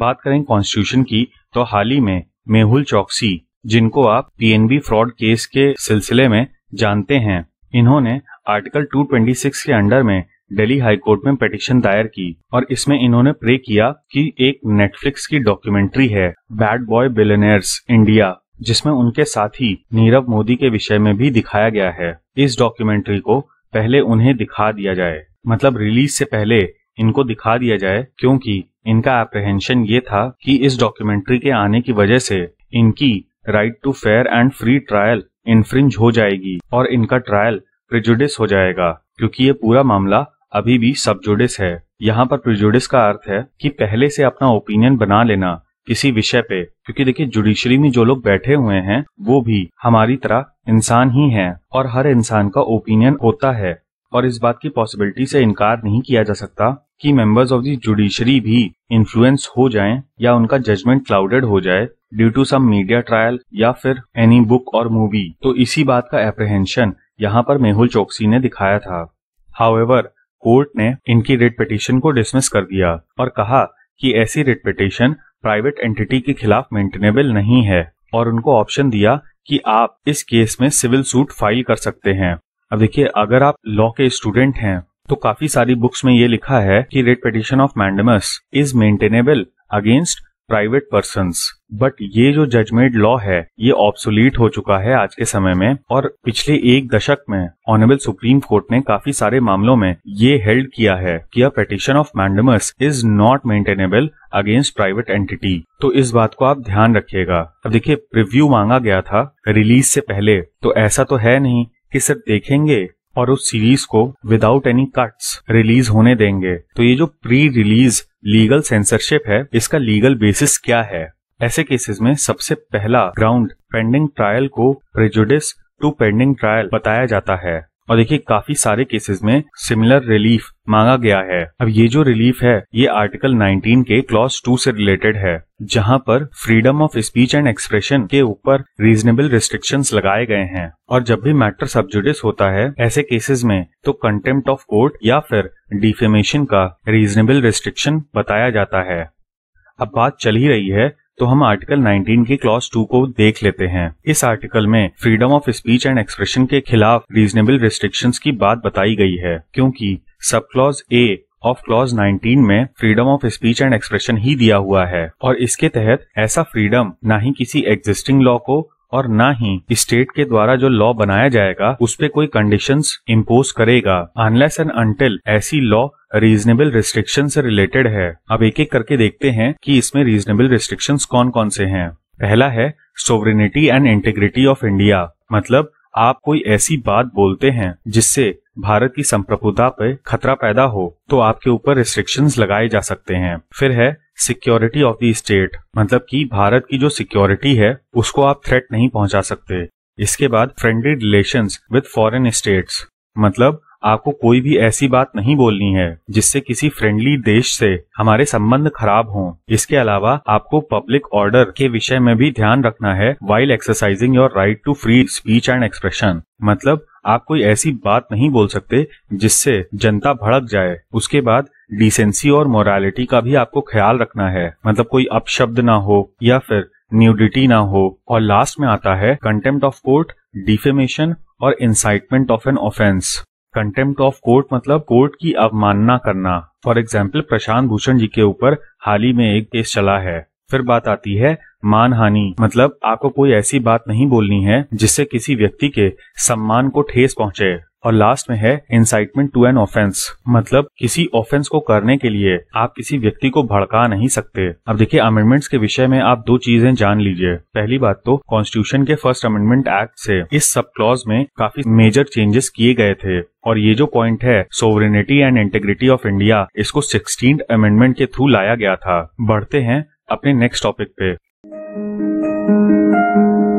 बात करें कॉन्स्टिट्यूशन की तो हाल ही में मेहुल चौकसी जिनको आप पीएनबी फ्रॉड केस के सिलसिले में जानते हैं इन्होंने आर्टिकल 226 के अंडर में दिल्ली हाईकोर्ट में पिटिशन दायर की और इसमें इन्होंने प्रे किया कि एक नेटफ्लिक्स की डॉक्यूमेंट्री है बैड बॉय बिलेनियर्स इंडिया जिसमें उनके साथ ही नीरव मोदी के विषय में भी दिखाया गया है इस डॉक्यूमेंट्री को पहले उन्हें दिखा दिया जाए मतलब रिलीज से पहले इनको दिखा दिया जाए क्योंकि इनका अप्रिहेंशन ये था कि इस डॉक्यूमेंट्री के आने की वजह से इनकी right to fair and free trial infringe हो जाएगी और इनका ट्रायल प्रिजुडिस हो जाएगा क्योंकि ये पूरा मामला अभी भी सबजुडिस है यहाँ पर प्रिजुडिस का अर्थ है कि पहले से अपना ओपिनियन बना लेना किसी विषय पे क्योंकि देखिए जुडिशरी में जो लोग बैठे हुए हैं वो भी हमारी तरह इंसान ही हैं और हर इंसान का ओपिनियन होता है और इस बात की पॉसिबिलिटी से इनकार नहीं किया जा सकता कि मेंबर्स ऑफ द जुडिशरी भी इन्फ्लुएंस हो जाएं या उनका जजमेंट क्लाउडेड हो जाए due to some media trial या फिर एनी बुक और मूवी तो इसी बात का एप्रिहेंशन यहाँ पर मेहुल चौकसी ने दिखाया था हाउएवर कोर्ट ने इनकी रिट पिटीशन को डिसमिस कर दिया और कहा कि ऐसी रिट पिटीशन प्राइवेट एंटिटी के खिलाफ मेंटेनेबल नहीं है और उनको ऑप्शन दिया कि आप इस केस में सिविल सूट फाइल कर सकते हैं अब देखिए अगर आप लॉ के स्टूडेंट हैं तो काफी सारी बुक्स में ये लिखा है कि writ petition of mandamus is maintainable against private person but ये जो जजमेंट लॉ है ये ऑब्सोलीट हो चुका है आज के समय में और पिछले एक दशक में ऑनरेबल सुप्रीम कोर्ट ने काफी सारे मामलों में ये हेल्ड किया है कि a petition of mandamus is not maintainable against private entity तो इस बात को आप ध्यान रखिएगा अब देखिए प्रिव्यू मांगा गया था रिलीज से पहले तो ऐसा तो है नहीं कि सिर्फ देखेंगे और उस सीरीज को विदाउट एनी कट्स रिलीज होने देंगे तो ये जो प्री रिलीज लीगल सेंसरशिप है इसका लीगल बेसिस क्या है ऐसे केसेस में सबसे पहला ग्राउंड पेंडिंग ट्रायल को प्रेजुडिस टू पेंडिंग ट्रायल बताया जाता है और देखिए काफी सारे केसेस में सिमिलर रिलीफ मांगा गया है अब ये जो रिलीफ है ये आर्टिकल 19 के क्लॉज 2 से रिलेटेड है जहां पर freedom of speech and expression के ऊपर रीजनेबल रिस्ट्रिक्शंस लगाए गए हैं और जब भी मैटर सब्जुडिस होता है ऐसे केसेस में तो कंटेम्प्ट ऑफ कोर्ट या फिर डिफेमेशन का रीजनेबल रिस्ट्रिक्शन बताया जाता है अब बात चल ही रही है तो हम आर्टिकल 19 के क्लॉज 2 को देख लेते हैं इस आर्टिकल में freedom of speech and expression के खिलाफ रीजनेबल रिस्ट्रिक्शंस की बात बताई गई है क्योंकि sub clause A of clause 19 में freedom of speech and expression ही दिया हुआ है और इसके तहत ऐसा फ्रीडम न ही किसी एग्जिस्टिंग लॉ को और न ही स्टेट के द्वारा जो लॉ बनाया जाएगा उस पर कोई कंडीशन इम्पोज करेगा अनलेस एंड अंटिल ऐसी लॉ रीजनेबल रिस्ट्रिक्शन से रिलेटेड है अब एक एक करके देखते हैं कि इसमें रीजनेबल रिस्ट्रिक्शन कौन कौन से हैं पहला है sovereignty and integrity of India मतलब आप कोई ऐसी बात बोलते हैं जिससे भारत की संप्रभुता पे खतरा पैदा हो तो आपके ऊपर रिस्ट्रिक्शन लगाए जा सकते हैं फिर है सिक्योरिटी ऑफ द स्टेट मतलब कि भारत की जो सिक्योरिटी है उसको आप थ्रेट नहीं पहुंचा सकते इसके बाद friendly relation with foreign states मतलब आपको कोई भी ऐसी बात नहीं बोलनी है जिससे किसी फ्रेंडली देश से हमारे संबंध खराब हों। इसके अलावा आपको पब्लिक ऑर्डर के विषय में भी ध्यान रखना है while exercising your right to free speech and expression मतलब आप कोई ऐसी बात नहीं बोल सकते जिससे जनता भड़क जाए उसके बाद डिसेंसी और मोरालिटी का भी आपको ख्याल रखना है मतलब कोई अपशब्द ना हो या फिर न्यूडिटी ना हो और लास्ट में आता है कंटेम्प्ट ऑफ कोर्ट डिफेमेशन और incitement of an offence contempt of court मतलब कोर्ट की अवमानना करना फॉर एग्जाम्पल प्रशांत भूषण जी के ऊपर हाल ही में एक केस चला है फिर बात आती है मान हानि मतलब आपको कोई ऐसी बात नहीं बोलनी है जिससे किसी व्यक्ति के सम्मान को ठेस पहुंचे और लास्ट में है इंसाइटमेंट टू एन ऑफेंस मतलब किसी ऑफेंस को करने के लिए आप किसी व्यक्ति को भड़का नहीं सकते अब देखिए अमेंडमेंट्स के विषय में आप दो चीजें जान लीजिए पहली बात तो कॉन्स्टिट्यूशन के फर्स्ट अमेंडमेंट एक्ट से इस सब क्लॉज में काफी मेजर चेंजेस किए गए थे और ये जो पॉइंट है sovereignty and integrity of India इसको सिक्सटीन अमेंडमेंट के थ्रू लाया गया था बढ़ते हैं अपने नेक्स्ट टॉपिक पे Música